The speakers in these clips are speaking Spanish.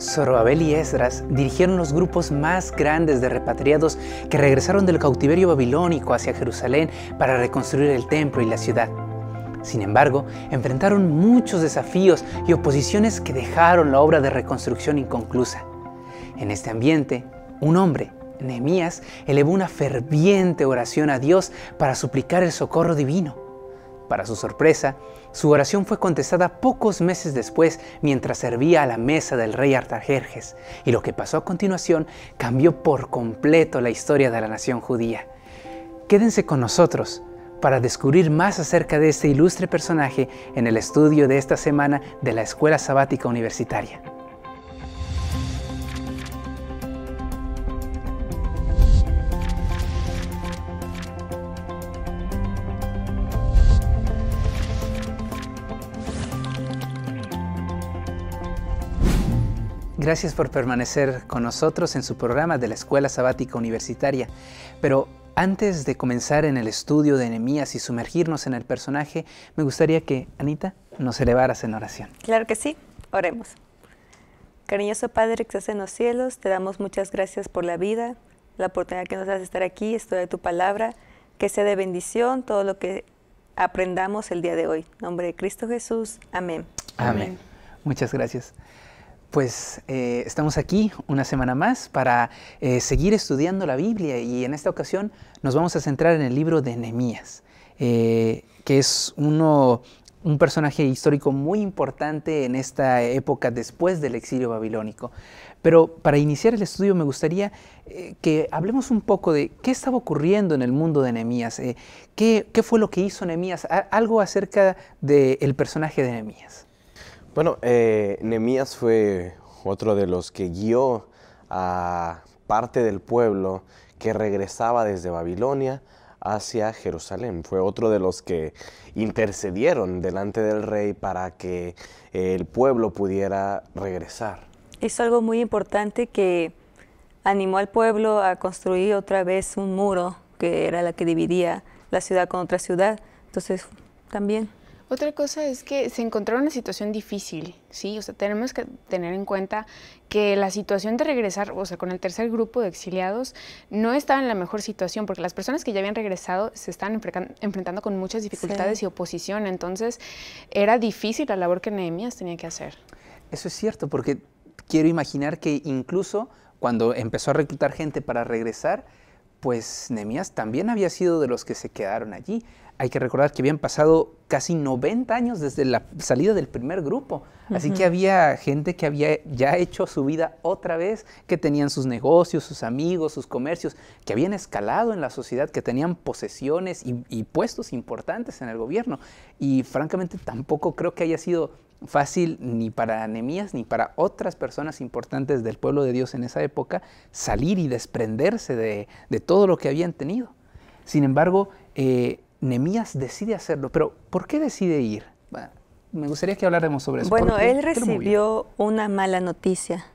Zorobabel y Esdras dirigieron los grupos más grandes de repatriados que regresaron del cautiverio babilónico hacia Jerusalén para reconstruir el templo y la ciudad. Sin embargo, enfrentaron muchos desafíos y oposiciones que dejaron la obra de reconstrucción inconclusa. En este ambiente, un hombre, Nehemías, elevó una ferviente oración a Dios para suplicar el socorro divino. Para su sorpresa, su oración fue contestada pocos meses después mientras servía a la mesa del rey Artajerjes, y lo que pasó a continuación cambió por completo la historia de la nación judía. Quédense con nosotros para descubrir más acerca de este ilustre personaje en el estudio de esta semana de la Escuela Sabática Universitaria. Gracias por permanecer con nosotros en su programa de la Escuela Sabática Universitaria. Pero antes de comenzar en el estudio de enemías y sumergirnos en el personaje, me gustaría que, Anita, nos elevaras en oración. Claro que sí, oremos. Cariñoso Padre que estás en los cielos, te damos muchas gracias por la vida, la oportunidad que nos das de estar aquí, de tu palabra, que sea de bendición todo lo que aprendamos el día de hoy. En nombre de Cristo Jesús, Amén. amén. Muchas gracias pues eh, estamos aquí una semana más para eh, seguir estudiando la Biblia y en esta ocasión nos vamos a centrar en el libro de Nehemías, eh, que es uno, un personaje histórico muy importante en esta época después del exilio babilónico. Pero para iniciar el estudio me gustaría que hablemos un poco de qué estaba ocurriendo en el mundo de Nehemías, qué, fue lo que hizo Nehemías, algo acerca del personaje de Nehemías. Bueno, eh, fue otro de los que guió a parte del pueblo que regresaba desde Babilonia hacia Jerusalén. Fue otro de los que intercedieron delante del rey para que eh, el pueblo pudiera regresar. Es algo muy importante que animó al pueblo a construir otra vez un muro que era la que dividía la ciudad con otra ciudad. Entonces, también otra cosa es que se encontraron una situación difícil, ¿sí? O sea, tenemos que tener en cuenta que la situación de regresar, o sea, con el tercer grupo de exiliados, no estaba en la mejor situación, porque las personas que ya habían regresado se estaban enfrentando con muchas dificultades y oposición, entonces era difícil la labor que Nehemías tenía que hacer. Eso es cierto, porque quiero imaginar que incluso cuando empezó a reclutar gente para regresar, pues Nemías también había sido de los que se quedaron allí. Hay que recordar que habían pasado casi 90 años desde la salida del primer grupo, así que había gente que había ya hecho su vida otra vez, que tenían sus negocios, sus amigos, sus comercios, que habían escalado en la sociedad, que tenían posesiones y puestos importantes en el gobierno. Y francamente tampoco creo que haya sido fácil ni para Anemías ni para otras personas importantes del pueblo de Dios en esa época salir y desprenderse de, todo lo que habían tenido. Sin embargo, eh, Nemías decide hacerlo, pero ¿por qué decide ir? me gustaría que habláramos sobre eso. Bueno, él recibió una mala noticia.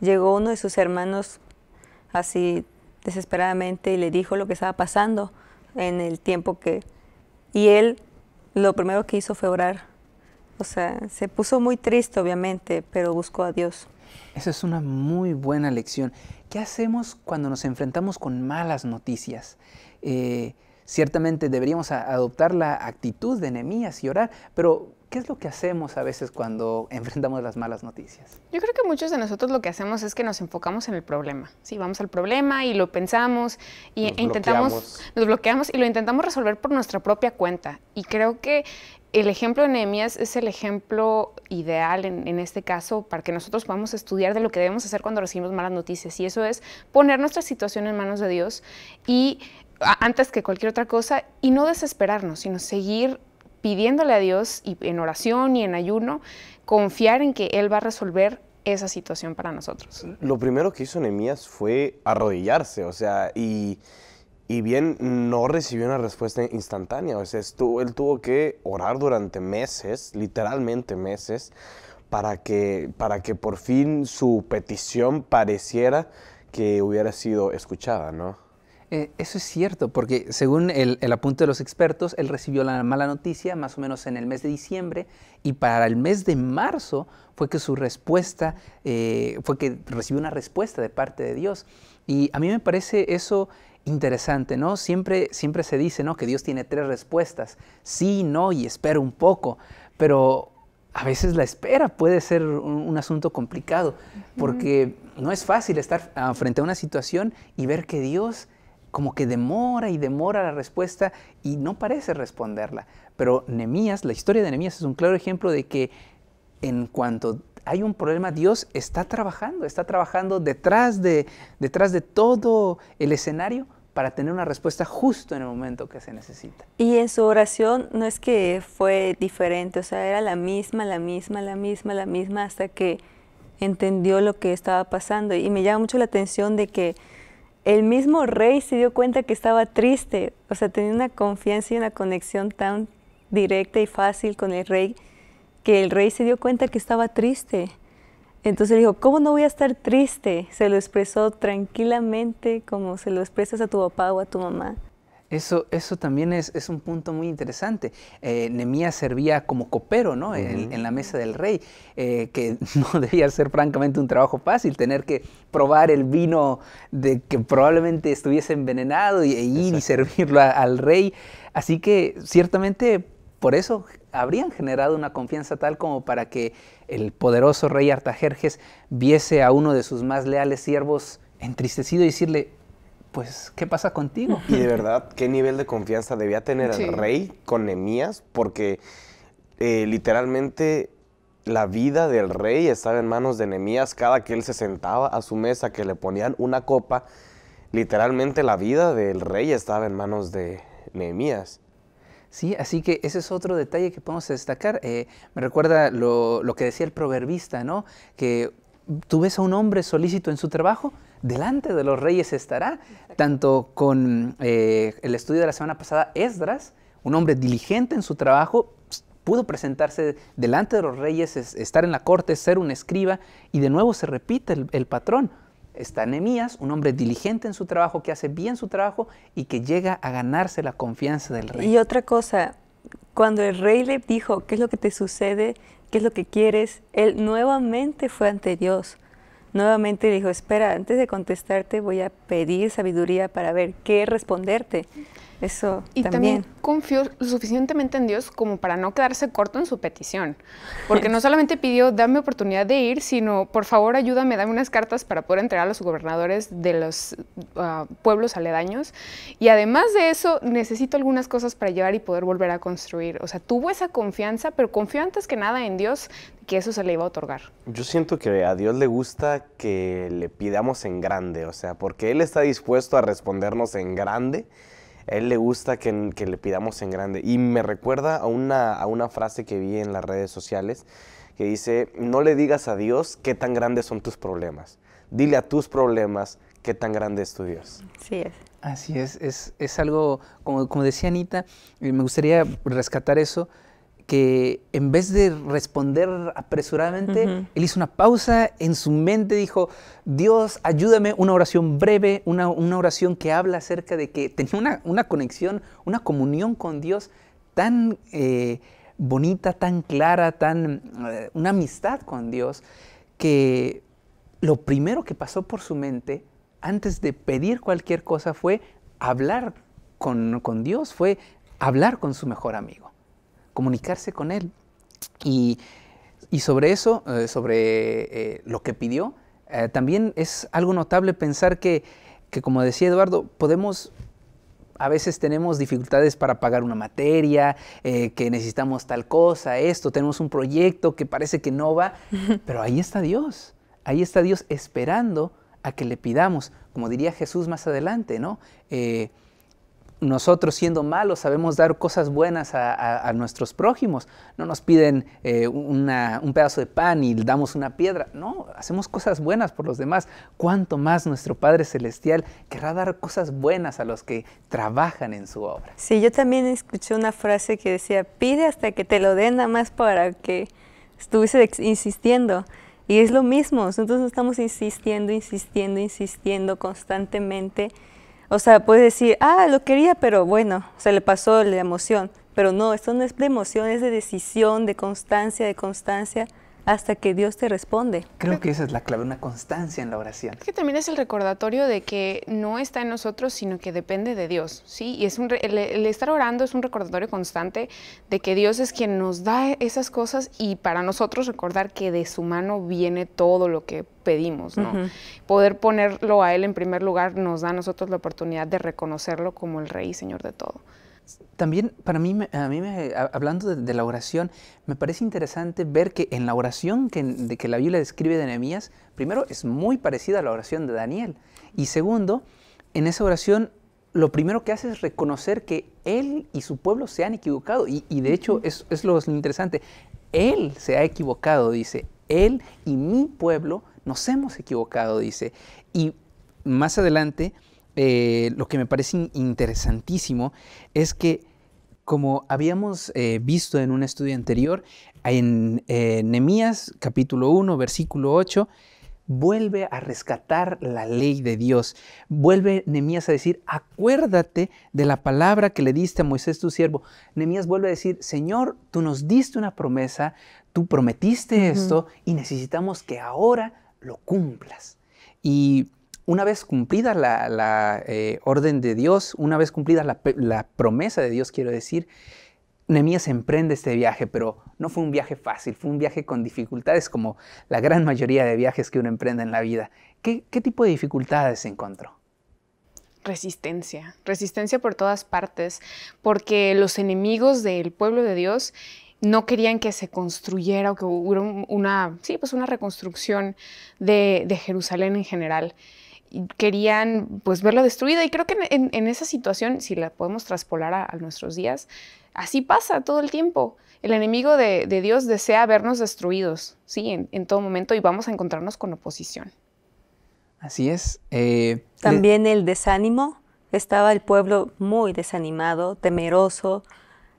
Llegó uno de sus hermanos así desesperadamente y le dijo lo que estaba pasando en el tiempo que... Y él lo primero que hizo fue orar o sea, se puso muy triste, obviamente, pero buscó a Dios. Esa es una muy buena lección. ¿Qué hacemos cuando nos enfrentamos con malas noticias? Eh, ciertamente deberíamos adoptar la actitud de enemías y orar, pero ¿qué es lo que hacemos a veces cuando enfrentamos las malas noticias? Yo creo que muchos de nosotros lo que hacemos es que nos enfocamos en el problema. Sí, vamos al problema y lo pensamos e intentamos, nos bloqueamos y lo intentamos resolver por nuestra propia cuenta. Y creo que el ejemplo de Nehemías es el ejemplo ideal en, este caso para que nosotros podamos estudiar de lo que debemos hacer cuando recibimos malas noticias y eso es poner nuestra situación en manos de Dios y antes que cualquier otra cosa y no desesperarnos, sino seguir pidiéndole a Dios y en oración y en ayuno, confiar en que Él va a resolver esa situación para nosotros. Lo primero que hizo Nehemías fue arrodillarse, o sea, y y bien, no recibió una respuesta instantánea. O sea, él tuvo que orar durante meses, literalmente meses, para que, para que por fin su petición pareciera que hubiera sido escuchada, ¿no? Eh, eso es cierto, porque según el, apunte de los expertos, él recibió la mala noticia más o menos en el mes de diciembre y para el mes de marzo fue que su respuesta, eh, fue que recibió una respuesta de parte de Dios. Y a mí me parece eso Interesante, ¿no? Siempre, siempre se dice, ¿no? Que Dios tiene tres respuestas, sí, no y espera un poco, pero a veces la espera puede ser un, asunto complicado, porque no es fácil estar ah, frente a una situación y ver que Dios como que demora y demora la respuesta y no parece responderla. Pero Nemías, la historia de Nemías es un claro ejemplo de que en cuanto hay un problema, Dios está trabajando, está trabajando detrás de, detrás de todo el escenario para tener una respuesta justo en el momento que se necesita. Y en su oración no es que fue diferente, o sea, era la misma, la misma, la misma, la misma, hasta que entendió lo que estaba pasando. Y me llama mucho la atención de que el mismo rey se dio cuenta que estaba triste, o sea, tenía una confianza y una conexión tan directa y fácil con el rey, que el rey se dio cuenta que estaba triste. Entonces dijo, ¿cómo no voy a estar triste? Se lo expresó tranquilamente como se lo expresas a tu papá o a tu mamá. Eso, eso también es, un punto muy interesante. Eh, servía como copero ¿no? en, la mesa del rey, eh, que no debía ser francamente un trabajo fácil, tener que probar el vino de que probablemente estuviese envenenado y, e ir y servirlo al rey. Así que ciertamente por eso habrían generado una confianza tal como para que el poderoso rey Artajerjes viese a uno de sus más leales siervos entristecido y decirle, pues, ¿qué pasa contigo? Y de verdad, ¿qué nivel de confianza debía tener el rey con Neemías, Porque eh, literalmente la vida del rey estaba en manos de Nemías. Cada que él se sentaba a su mesa, que le ponían una copa, literalmente la vida del rey estaba en manos de Nehemías. ¿Sí? Así que ese es otro detalle que podemos destacar. Eh, me recuerda lo, que decía el proverbista, ¿no? Que tú ves a un hombre solícito en su trabajo, delante de los reyes estará. Tanto con eh, el estudio de la semana pasada, Esdras, un hombre diligente en su trabajo, pudo presentarse delante de los reyes, estar en la corte, ser un escriba, y de nuevo se repite el patrón está Nehemías, un hombre diligente en su trabajo, que hace bien su trabajo y que llega a ganarse la confianza del rey. Y otra cosa, cuando el rey le dijo, ¿qué es lo que te sucede? ¿Qué es lo que quieres? Él nuevamente fue ante Dios. Nuevamente le dijo, espera, antes de contestarte voy a pedir sabiduría para ver qué responderte. Eso y también. también. confió suficientemente en Dios como para no quedarse corto en su petición, porque no solamente pidió dame oportunidad de ir, sino por favor ayúdame, dame unas cartas para poder entregar a los gobernadores de los ah, pueblos aledaños y además de eso necesito algunas cosas para llevar y poder volver a construir. O sea, tuvo esa confianza, pero confió antes que nada en Dios que eso se le iba a otorgar. Yo siento que a Dios le gusta que le pidamos en grande, o sea, porque Él está dispuesto a respondernos en grande a él le gusta que, le pidamos en grande. Y me recuerda a una, a una frase que vi en las redes sociales que dice, no le digas a Dios qué tan grandes son tus problemas. Dile a tus problemas qué tan grande es tu Dios. Sí es. Así es, es, es algo, como, como decía Anita, eh, me gustaría rescatar eso, que en vez de responder apresuradamente, él hizo una pausa en su mente, dijo, Dios, ayúdame, una oración breve, una, oración que habla acerca de que tenía una, conexión, una comunión con Dios tan eh, bonita, tan clara, tan eh, una amistad con Dios, que lo primero que pasó por su mente antes de pedir cualquier cosa fue hablar con, con Dios, fue hablar con su mejor amigo comunicarse con Él. Y, sobre eso, eh, sobre eh, lo que pidió, eh, también es algo notable pensar que, que, como decía Eduardo, podemos... A veces tenemos dificultades para pagar una materia, que necesitamos tal cosa, esto, tenemos un proyecto que parece que no va, pero ahí está Dios, ahí está Dios esperando a que le pidamos, como diría Jesús más adelante, ¿no? nosotros siendo malos sabemos dar cosas buenas a, nuestros prójimos. No nos piden eh, un pedazo de pan y damos una piedra. No, hacemos cosas buenas por los demás. Cuanto más nuestro Padre Celestial querrá dar cosas buenas a los que trabajan en su obra. Sí, yo también escuché una frase que decía, pide hasta que te lo den nada más para que estuviese insistiendo. Y es lo mismo, nosotros estamos insistiendo, insistiendo, insistiendo constantemente o sea, puedes decir, ah, lo quería, pero bueno, se le pasó la emoción. Pero no, esto no es de emoción, es de decisión, de constancia, de constancia hasta que Dios te responde. Creo que esa es la clave, una constancia en la oración. Que también es el recordatorio de que no está en nosotros, sino que depende de Dios, ¿sí? Y el, estar orando es un recordatorio constante de que Dios es quien nos da esas cosas y para nosotros recordar que de su mano viene todo lo que pedimos, ¿no? Poder ponerlo a Él en primer lugar nos da a nosotros la oportunidad de reconocerlo como el Rey y Señor de todo. También para mí, a mí hablando de, la oración, me parece interesante ver que en la oración que, de, que la Biblia describe de Nehemías, primero es muy parecida a la oración de Daniel. Y segundo, en esa oración lo primero que hace es reconocer que él y su pueblo se han equivocado. Y, de hecho es, es lo interesante. Él se ha equivocado, dice. Él y mi pueblo nos hemos equivocado, dice. Y más adelante eh, lo que me parece interesantísimo es que, como habíamos eh, visto en un estudio anterior, en eh, Nemías capítulo 1, versículo 8, vuelve a rescatar la ley de Dios. Vuelve Nemías a decir, acuérdate de la palabra que le diste a Moisés tu siervo. Nemías vuelve a decir, Señor, tú nos diste una promesa, tú prometiste esto y necesitamos que ahora lo cumplas. Y una vez cumplida la, eh, orden de Dios, una vez cumplida la, promesa de Dios, quiero decir, Nehemías emprende este viaje, pero no fue un viaje fácil, fue un viaje con dificultades como la gran mayoría de viajes que uno emprende en la vida. ¿Qué, tipo de dificultades encontró? Resistencia, resistencia por todas partes, porque los enemigos del pueblo de Dios no querían que se construyera o que hubiera una, sí, pues una reconstrucción de Jerusalén en general querían pues verlo destruido y creo que en, esa situación, si la podemos traspolar a, nuestros días, así pasa todo el tiempo. El enemigo de, Dios desea vernos destruidos, ¿sí? En, todo momento y vamos a encontrarnos con oposición. Así es. Eh, también el desánimo. Estaba el pueblo muy desanimado, temeroso,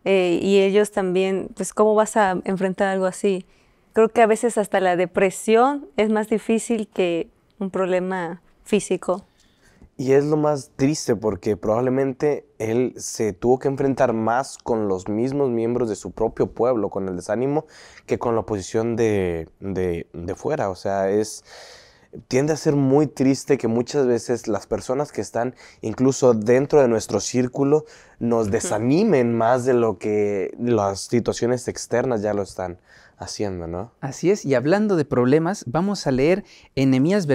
eh, y ellos también, pues ¿cómo vas a enfrentar algo así? Creo que a veces hasta la depresión es más difícil que un problema físico. Y es lo más triste porque probablemente él se tuvo que enfrentar más con los mismos miembros de su propio pueblo, con el desánimo, que con la oposición de, de, fuera. O sea, es tiende a ser muy triste que muchas veces las personas que están incluso dentro de nuestro círculo nos desanimen más de lo que las situaciones externas ya lo están haciendo, ¿no? Así es, y hablando de problemas, vamos a leer en Nehemías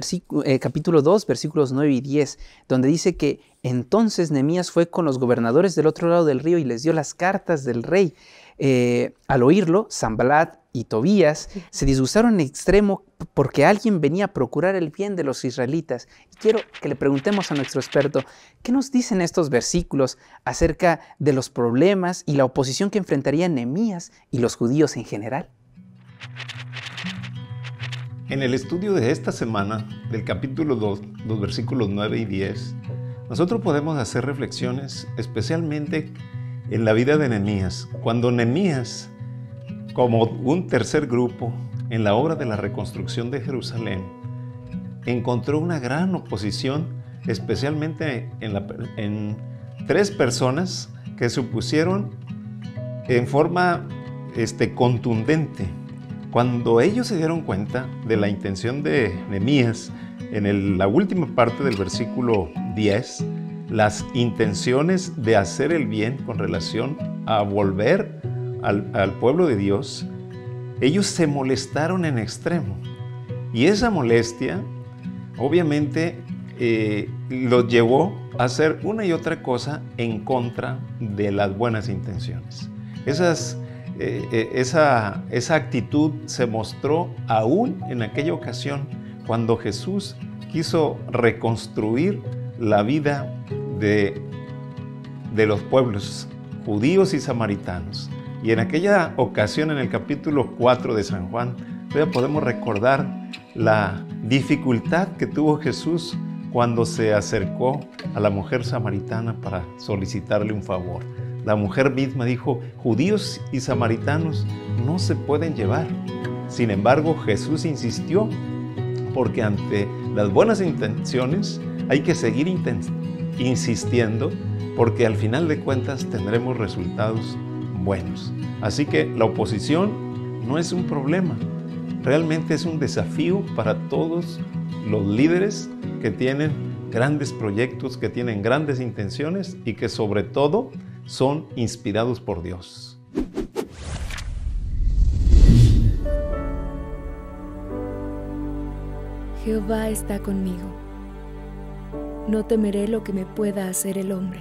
eh, capítulo 2, versículos 9 y 10, donde dice que entonces Nehemías fue con los gobernadores del otro lado del río y les dio las cartas del rey. Eh, al oírlo, Zambalat y Tobías se disgustaron en extremo porque alguien venía a procurar el bien de los israelitas. Y quiero que le preguntemos a nuestro experto, ¿qué nos dicen estos versículos acerca de los problemas y la oposición que enfrentarían Nehemías y los judíos en general? En el estudio de esta semana, del capítulo 2, los versículos 9 y 10, nosotros podemos hacer reflexiones especialmente en la vida de Nemías, cuando Nemías, como un tercer grupo en la obra de la reconstrucción de Jerusalén, encontró una gran oposición, especialmente en, tres personas que se opusieron en forma este, contundente cuando ellos se dieron cuenta de la intención de Nehemías, en la última parte del versículo 10, las intenciones de hacer el bien con relación a volver al, pueblo de Dios, ellos se molestaron en extremo. Y esa molestia, obviamente, eh, los llevó a hacer una y otra cosa en contra de las buenas intenciones. Esas eh, eh, esa, esa actitud se mostró aún en aquella ocasión cuando Jesús quiso reconstruir la vida de, de los pueblos judíos y samaritanos. Y en aquella ocasión, en el capítulo 4 de San Juan, podemos recordar la dificultad que tuvo Jesús cuando se acercó a la mujer samaritana para solicitarle un favor. La mujer misma dijo, judíos y samaritanos no se pueden llevar. Sin embargo, Jesús insistió, porque ante las buenas intenciones hay que seguir insistiendo, porque al final de cuentas tendremos resultados buenos. Así que la oposición no es un problema, realmente es un desafío para todos los líderes que tienen grandes proyectos, que tienen grandes intenciones y que sobre todo son inspirados por Dios. Jehová está conmigo. No temeré lo que me pueda hacer el hombre.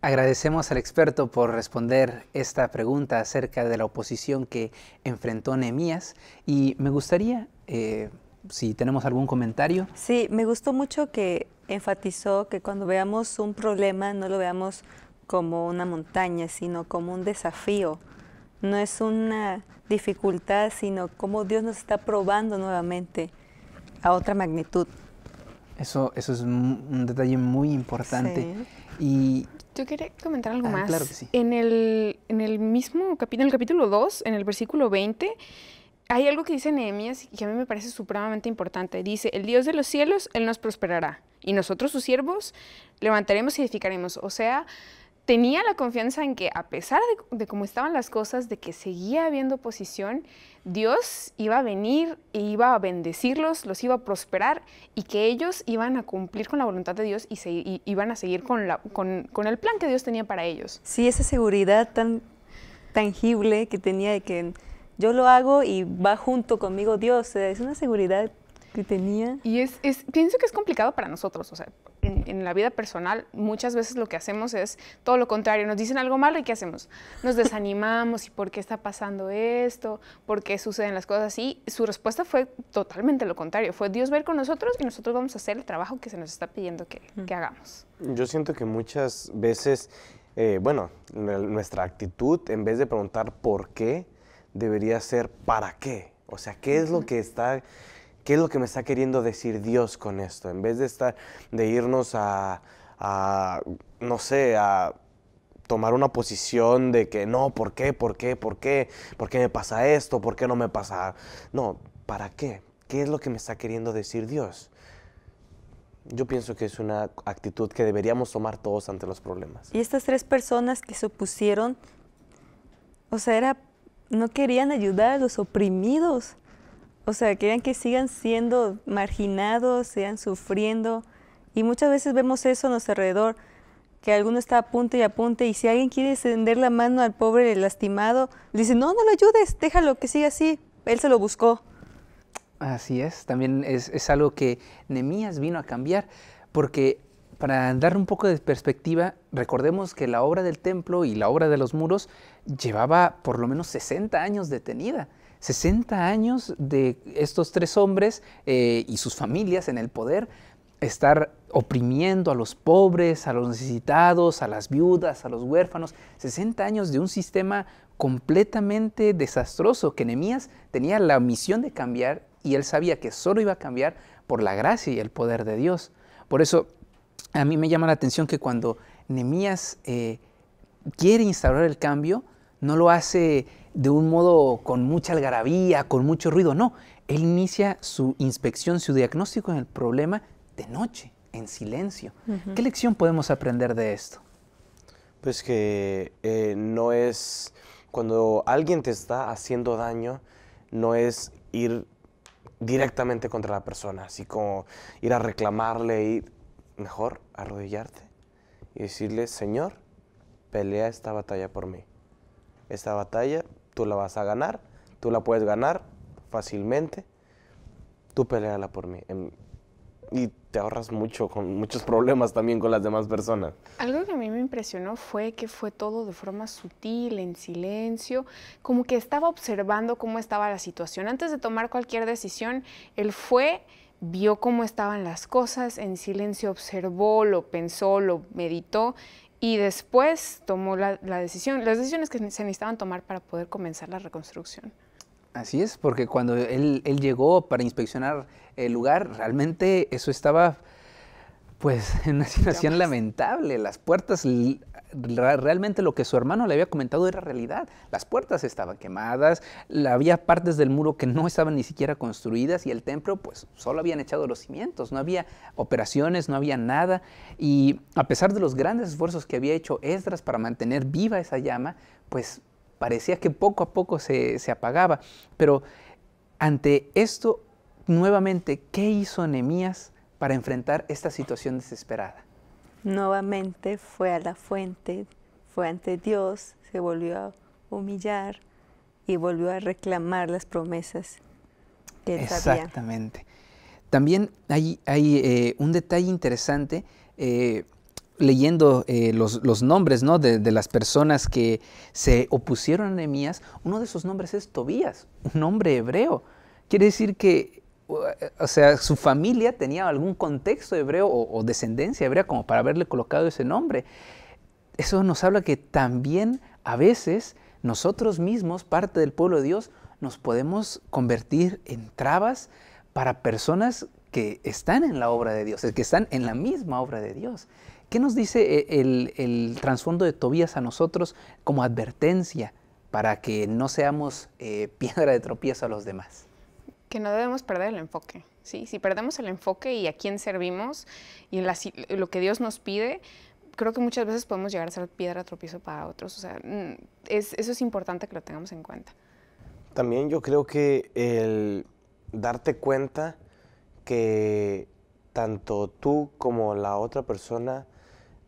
Agradecemos al experto por responder esta pregunta acerca de la oposición que enfrentó Nehemías y me gustaría eh, si tenemos algún comentario. Sí, me gustó mucho que enfatizó que cuando veamos un problema no lo veamos como una montaña, sino como un desafío. No es una dificultad, sino como Dios nos está probando nuevamente a otra magnitud. Eso, eso es un, detalle muy importante. Y yo quería comentar algo ah, más. Claro sí. En el, en el mismo capítulo, en el capítulo 2, en el versículo 20, hay algo que dice Nehemías y que a mí me parece supremamente importante. Dice, el Dios de los cielos, Él nos prosperará. Y nosotros, sus siervos, levantaremos y edificaremos. O sea, tenía la confianza en que a pesar de, cómo estaban las cosas, de que seguía habiendo oposición, Dios iba a venir e iba a bendecirlos, los iba a prosperar y que ellos iban a cumplir con la voluntad de Dios y, se, iban a seguir con, la, con, el plan que Dios tenía para ellos. Sí, esa seguridad tan tangible que tenía de que yo lo hago y va junto conmigo Dios. Es una seguridad que tenía. Y es, pienso que es complicado para nosotros, o sea, en, la vida personal muchas veces lo que hacemos es todo lo contrario, nos dicen algo malo y ¿qué hacemos? Nos desanimamos y ¿por qué está pasando esto? ¿Por qué suceden las cosas así? Su respuesta fue totalmente lo contrario, fue Dios ver con nosotros y nosotros vamos a hacer el trabajo que se nos está pidiendo que, hagamos. Yo siento que muchas veces, eh, bueno, nuestra actitud, en vez de preguntar por qué, debería ser ¿para qué? O sea, ¿qué es lo que está, qué es lo que me está queriendo decir Dios con esto? En vez de estar, de irnos a, a no sé, a tomar una posición de que no, ¿por qué? ¿Por qué? ¿Por qué? ¿Por qué me pasa esto? ¿Por qué no me pasa? No, ¿para qué? ¿Qué es lo que me está queriendo decir Dios? Yo pienso que es una actitud que deberíamos tomar todos ante los problemas. Y estas tres personas que se opusieron, o sea, era no querían ayudar a los oprimidos. O sea, querían que sigan siendo marginados, sigan sufriendo. Y muchas veces vemos eso a nuestro alrededor, que alguno está a punto y a punto, y si alguien quiere extender la mano al pobre lastimado, le dice, no, no lo ayudes, déjalo que siga así, él se lo buscó. Así es, también es, es algo que Nemías vino a cambiar, porque para dar un poco de perspectiva, recordemos que la obra del templo y la obra de los muros llevaba por lo menos 60 años detenida. 60 años de estos tres hombres eh, y sus familias en el poder estar oprimiendo a los pobres, a los necesitados, a las viudas, a los huérfanos, 60 años de un sistema completamente desastroso que Nehemías tenía la misión de cambiar y él sabía que solo iba a cambiar por la gracia y el poder de Dios. Por eso a mí me llama la atención que cuando Nemías eh, quiere instaurar el cambio, no lo hace de un modo con mucha algarabía, con mucho ruido, no. Él inicia su inspección, su diagnóstico en el problema de noche, en silencio. ¿Qué lección podemos aprender de esto? Pues que eh, no es, cuando alguien te está haciendo daño, no es ir directamente contra la persona, así como ir a reclamarle, y, mejor arrodillarte y decirle, Señor, pelea esta batalla por mí. Esta batalla tú la vas a ganar, tú la puedes ganar fácilmente, tú peleala por mí. Em, y te ahorras mucho, con muchos problemas también con las demás personas. Algo que a mí me impresionó fue que fue todo de forma sutil, en silencio, como que estaba observando cómo estaba la situación. Antes de tomar cualquier decisión, él fue vio cómo estaban las cosas, en silencio observó, lo pensó, lo meditó y después tomó la, decisión, las decisiones que se necesitaban tomar para poder comenzar la reconstrucción. Así es, porque cuando él, él llegó para inspeccionar el lugar, realmente eso estaba pues en una situación lamentable, las puertas realmente lo que su hermano le había comentado era realidad. Las puertas estaban quemadas, había partes del muro que no estaban ni siquiera construidas y el templo pues solo habían echado los cimientos, no había operaciones, no había nada. Y a pesar de los grandes esfuerzos que había hecho Esdras para mantener viva esa llama, pues parecía que poco a poco se, apagaba. Pero ante esto, nuevamente, ¿qué hizo Nehemías para enfrentar esta situación desesperada? Nuevamente fue a la fuente, fue ante Dios, se volvió a humillar y volvió a reclamar las promesas que Exactamente. También hay, eh, un detalle interesante. Eh, leyendo eh, los, nombres de, las personas que se opusieron a Nehemías, uno de sus nombres es Tobías, un nombre hebreo. Quiere decir que o sea, su familia tenía algún contexto hebreo o, descendencia hebrea como para haberle colocado ese nombre. Eso nos habla que también a veces nosotros mismos, parte del pueblo de Dios, nos podemos convertir en trabas para personas que están en la obra de Dios, que están en la misma obra de Dios. ¿Qué nos dice eh, el, trasfondo de Tobías a nosotros como advertencia para que no seamos eh, piedra de tropiezo a los demás? que no debemos perder el enfoque. ¿sí? Si perdemos el enfoque y a quién servimos y lo que Dios nos pide, creo que muchas veces podemos llegar a ser piedra tropiezo para otros. O sea, mm, eso es importante que lo tengamos en cuenta. También yo creo que el darte cuenta que tanto tú como la otra persona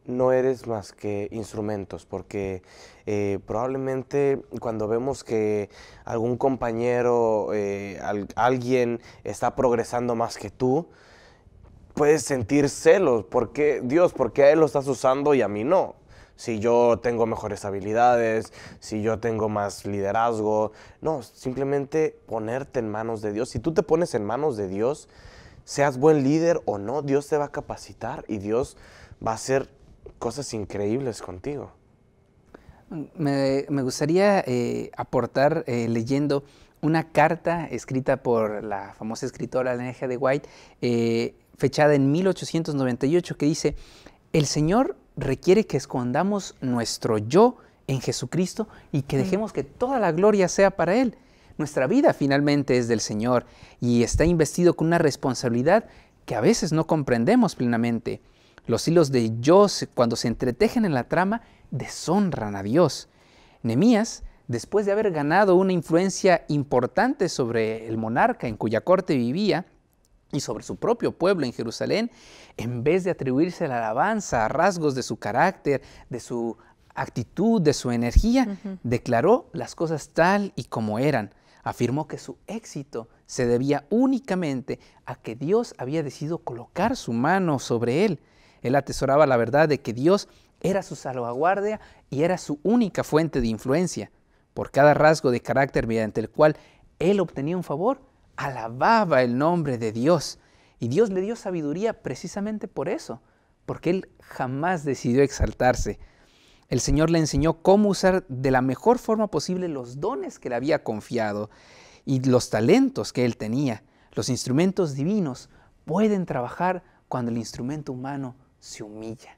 no eres más que instrumentos, porque eh, probablemente cuando vemos que algún compañero, eh, alguien está progresando más que tú, puedes sentir celos, porque Dios, porque a él lo estás usando y a mí no? Si yo tengo mejores habilidades, si yo tengo más liderazgo, no, simplemente ponerte en manos de Dios. Si tú te pones en manos de Dios, seas buen líder o no, Dios te va a capacitar y Dios va a ser cosas increíbles contigo. Me, gustaría eh, aportar eh, leyendo una carta escrita por la famosa escritora Laneja de White, eh, fechada en 1898, que dice, el Señor requiere que escondamos nuestro yo en Jesucristo y que mm. dejemos que toda la gloria sea para Él. Nuestra vida finalmente es del Señor y está investido con una responsabilidad que a veces no comprendemos plenamente. Los hilos de Dios, cuando se entretejen en la trama, deshonran a Dios. Nemías, después de haber ganado una influencia importante sobre el monarca en cuya corte vivía y sobre su propio pueblo en Jerusalén, en vez de atribuirse la alabanza a rasgos de su carácter, de su actitud, de su energía, declaró las cosas tal y como eran. Afirmó que su éxito se debía únicamente a que Dios había decidido colocar su mano sobre él. Él atesoraba la verdad de que Dios era su salvaguardia y era su única fuente de influencia. Por cada rasgo de carácter mediante el cual él obtenía un favor, alababa el nombre de Dios. Y Dios le dio sabiduría precisamente por eso, porque él jamás decidió exaltarse. El Señor le enseñó cómo usar de la mejor forma posible los dones que le había confiado y los talentos que él tenía. Los instrumentos divinos pueden trabajar cuando el instrumento humano se humilla.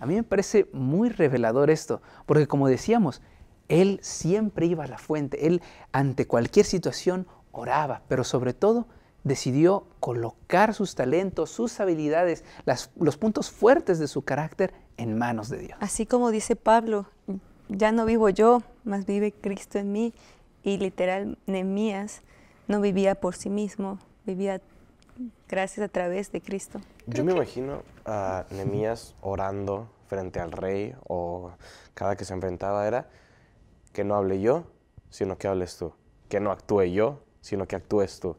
A mí me parece muy revelador esto, porque como decíamos, él siempre iba a la fuente, él ante cualquier situación oraba, pero sobre todo decidió colocar sus talentos, sus habilidades, los puntos fuertes de su carácter en manos de Dios. Así como dice Pablo, ya no vivo yo, más vive Cristo en mí. Y literal, Nehemías no vivía por sí mismo, vivía gracias a través de Cristo. Yo me imagino a Nehemías orando frente al rey o cada que se enfrentaba era que no hable yo, sino que hables tú, que no actúe yo, sino que actúes tú.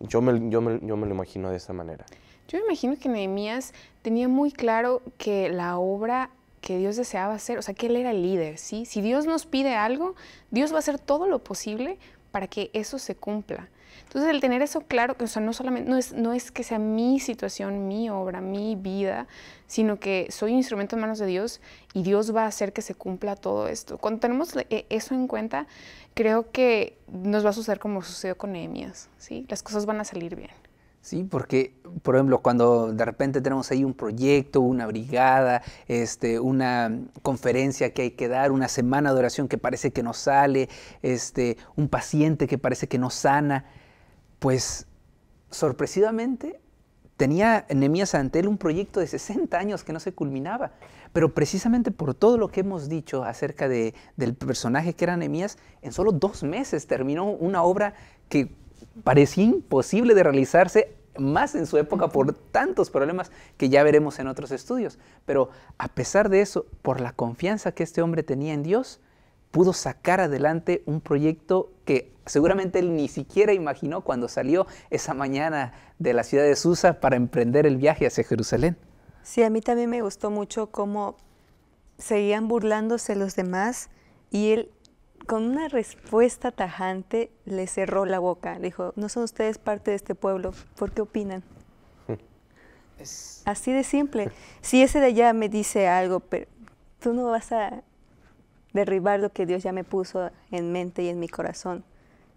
Yo me, yo me, lo imagino de esa manera. Yo me imagino que Nehemías tenía muy claro que la obra que Dios deseaba hacer, o sea, que él era el líder, ¿sí? Si Dios nos pide algo, Dios va a hacer todo lo posible para que eso se cumpla. Entonces, el tener eso claro, que no solamente no es, que sea mi situación, mi obra, mi vida, sino que soy un instrumento en manos de Dios y Dios va a hacer que se cumpla todo esto. Cuando tenemos eh, eso en cuenta, creo que nos va a suceder como sucedió con EMIAS. Las cosas van a salir bien. Sí, porque, por ejemplo, cuando de repente tenemos ahí un proyecto, una brigada, este, una conferencia que hay que dar, una semana de oración que parece que no sale, este, un paciente que parece que no sana, pues sorpresivamente tenía Nehemías ante él un proyecto de 60 años que no se culminaba. Pero precisamente por todo lo que hemos dicho acerca del personaje que era Nehemías, en solo dos meses terminó una obra que parecía imposible de realizarse más en su época por tantos problemas que ya veremos en otros estudios. Pero a pesar de eso, por la confianza que este hombre tenía en Dios, pudo sacar adelante un proyecto que seguramente él ni siquiera imaginó cuando salió esa mañana de la ciudad de Susa para emprender el viaje hacia Jerusalén. Sí, a mí también me gustó mucho cómo seguían burlándose los demás y él con una respuesta tajante le cerró la boca. Dijo, no son ustedes parte de este pueblo, ¿por qué opinan? Así de simple. Si ese de allá me dice algo, pero tú no vas a derribar lo que Dios ya me puso en mente y en mi corazón,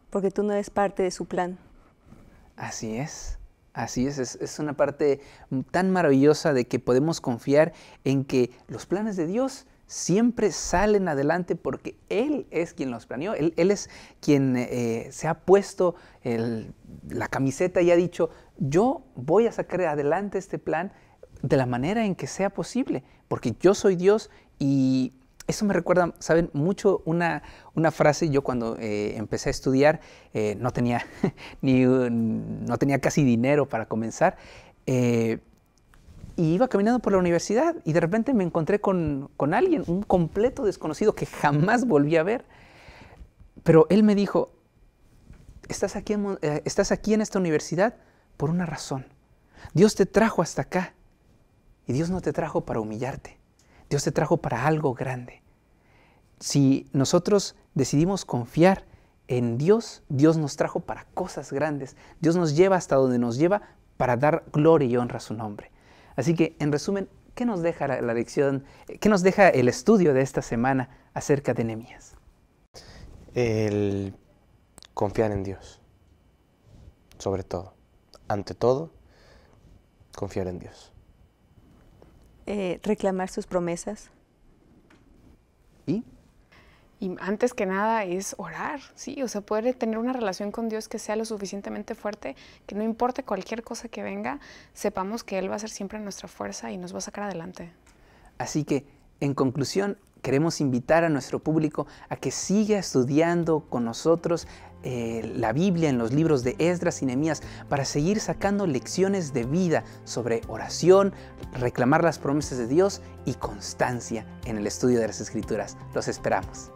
porque tú no eres parte de su plan. Así es. Así es, es, una parte tan maravillosa de que podemos confiar en que los planes de Dios siempre salen adelante porque Él es quien los planeó, Él, es quien eh, se ha puesto la camiseta y ha dicho, yo voy a sacar adelante este plan de la manera en que sea posible, porque yo soy Dios y eso me recuerda, saben, mucho una, una frase, yo cuando eh, empecé a estudiar eh, no, tenía no tenía casi dinero para comenzar, eh, y iba caminando por la universidad y de repente me encontré con, alguien, un completo desconocido que jamás volví a ver, pero él me dijo, estás aquí estás aquí en esta universidad por una razón, Dios te trajo hasta acá y Dios no te trajo para humillarte. Dios te trajo para algo grande. Si nosotros decidimos confiar en Dios, Dios nos trajo para cosas grandes. Dios nos lleva hasta donde nos lleva para dar gloria y honra a su nombre. Así que, en resumen, ¿qué nos deja la, lección, qué nos deja el estudio de esta semana acerca de Nehemías? El confiar en Dios, sobre todo. Ante todo, confiar en Dios. Eh, reclamar sus promesas. ¿Y? Y antes que nada es orar, sí, o sea, poder tener una relación con Dios que sea lo suficientemente fuerte, que no importe cualquier cosa que venga, sepamos que Él va a ser siempre nuestra fuerza y nos va a sacar adelante. Así que, en conclusión, queremos invitar a nuestro público a que siga estudiando con nosotros eh, la Biblia, en los libros de Esdras y Nehemías, para seguir sacando lecciones de vida sobre oración, reclamar las promesas de Dios y constancia en el estudio de las Escrituras. Los esperamos.